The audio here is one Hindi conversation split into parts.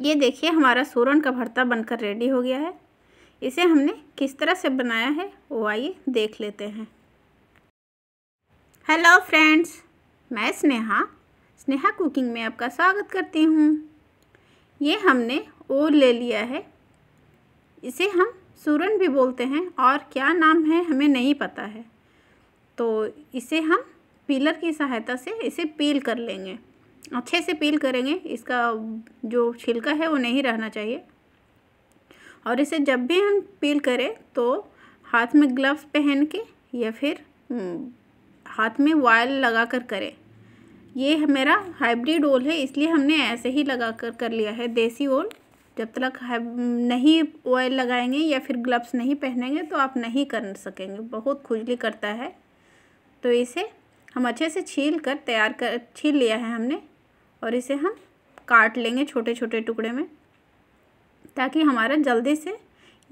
ये देखिए हमारा सूरन का भरता बनकर रेडी हो गया है इसे हमने किस तरह से बनाया है वो आइए देख लेते हैं हेलो फ्रेंड्स मैं स्नेहा स्नेहा कुकिंग में आपका स्वागत करती हूँ ये हमने ओल ले लिया है इसे हम सूरन भी बोलते हैं और क्या नाम है हमें नहीं पता है तो इसे हम पीलर की सहायता से इसे पील कर लेंगे अच्छे से पील करेंगे इसका जो छिलका है वो नहीं रहना चाहिए और इसे जब भी हम पील करें तो हाथ में ग्लव्स पहन के या फिर हम्म, हाथ में वायल लगा कर करें ये मेरा हाइब्रिड ओल है इसलिए हमने ऐसे ही लगा कर कर लिया है देसी ओल जब तक नहीं ऑयल लगाएंगे या फिर ग्लव्स नहीं पहनेंगे तो आप नहीं कर सकेंगे बहुत खुजली करता है तो इसे हम अच्छे से छील कर तैयार कर छील लिया है हमने और इसे हम काट लेंगे छोटे छोटे टुकड़े में ताकि हमारा जल्दी से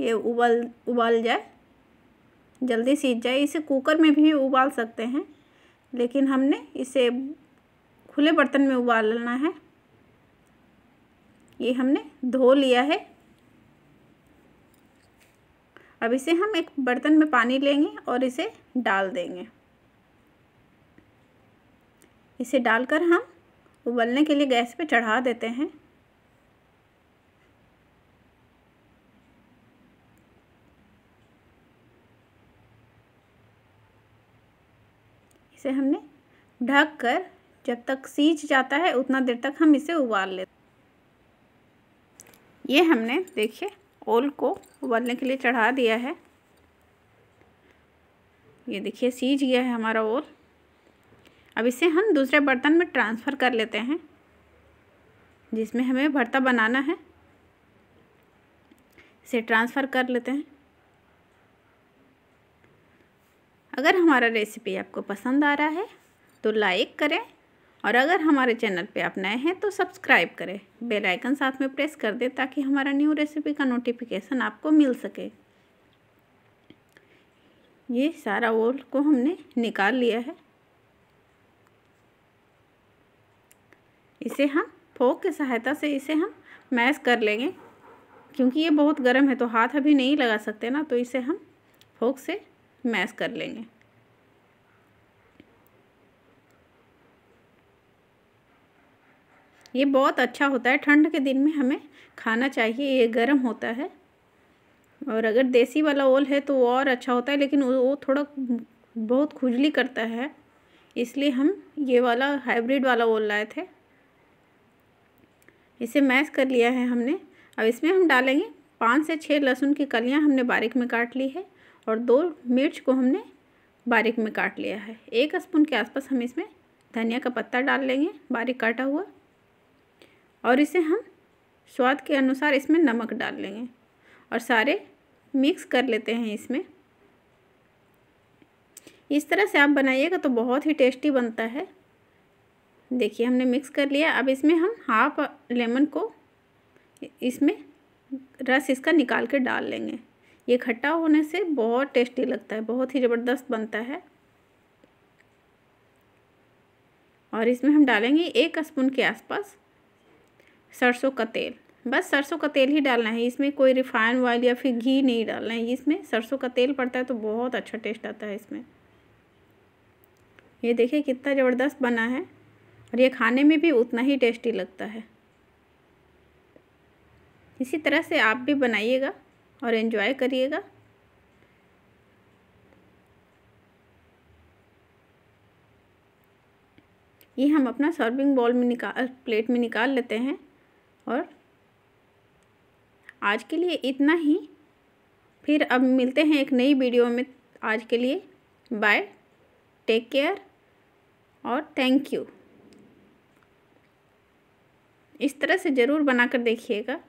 ये उबल उबाल जाए जल्दी सीज जाए इसे कुकर में भी उबाल सकते हैं लेकिन हमने इसे खुले बर्तन में उबालना है ये हमने धो लिया है अब इसे हम एक बर्तन में पानी लेंगे और इसे डाल देंगे इसे डालकर हम उबलने के लिए गैस पे चढ़ा देते हैं इसे हमने ढक कर जब तक सीज जाता है उतना देर तक हम इसे उबाल लेते ये हमने देखिए ओल को उबालने के लिए चढ़ा दिया है ये देखिए सीज गया है हमारा ओल अब इसे हम दूसरे बर्तन में ट्रांसफ़र कर लेते हैं जिसमें हमें भरता बनाना है इसे ट्रांसफ़र कर लेते हैं अगर हमारा रेसिपी आपको पसंद आ रहा है तो लाइक करें और अगर हमारे चैनल पे आप नए हैं तो सब्सक्राइब करें बेल आइकन साथ में प्रेस कर दें ताकि हमारा न्यू रेसिपी का नोटिफिकेशन आपको मिल सके ये सारा ओल को हमने निकाल लिया है इसे हम फोक की सहायता से इसे हम मैश कर लेंगे क्योंकि ये बहुत गर्म है तो हाथ अभी नहीं लगा सकते ना तो इसे हम फोक से मैश कर लेंगे ये बहुत अच्छा होता है ठंड के दिन में हमें खाना चाहिए ये गर्म होता है और अगर देसी वाला ओल है तो वो और अच्छा होता है लेकिन वो थोड़ा बहुत खुजली करता है इसलिए हम ये वाला हाइब्रिड वाला ओल लाए थे इसे मैश कर लिया है हमने अब इसमें हम डालेंगे पाँच से छः लहसुन की कलियाँ हमने बारीक में काट ली है और दो मिर्च को हमने बारीक में काट लिया है एक स्पून के आसपास हम इसमें धनिया का पत्ता डाल लेंगे बारीक काटा हुआ और इसे हम स्वाद के अनुसार इसमें नमक डाल लेंगे और सारे मिक्स कर लेते हैं इसमें इस तरह से आप बनाइएगा तो बहुत ही टेस्टी बनता है देखिए हमने मिक्स कर लिया अब इसमें हम हाफ लेमन को इसमें रस इसका निकाल के डाल लेंगे ये खट्टा होने से बहुत टेस्टी लगता है बहुत ही ज़बरदस्त बनता है और इसमें हम डालेंगे एक स्पून के आसपास सरसों का तेल बस सरसों का तेल ही डालना है इसमें कोई रिफाइन ऑयल या फिर घी नहीं डालना है इसमें सरसों का तेल पड़ता है तो बहुत अच्छा टेस्ट आता है इसमें ये देखिए कितना ज़बरदस्त बना है और ये खाने में भी उतना ही टेस्टी लगता है इसी तरह से आप भी बनाइएगा और एंजॉय करिएगा ये हम अपना सर्विंग बॉल में निकाल प्लेट में निकाल लेते हैं और आज के लिए इतना ही फिर अब मिलते हैं एक नई वीडियो में आज के लिए बाय टेक केयर और थैंक यू इस तरह से ज़रूर बना कर देखिएगा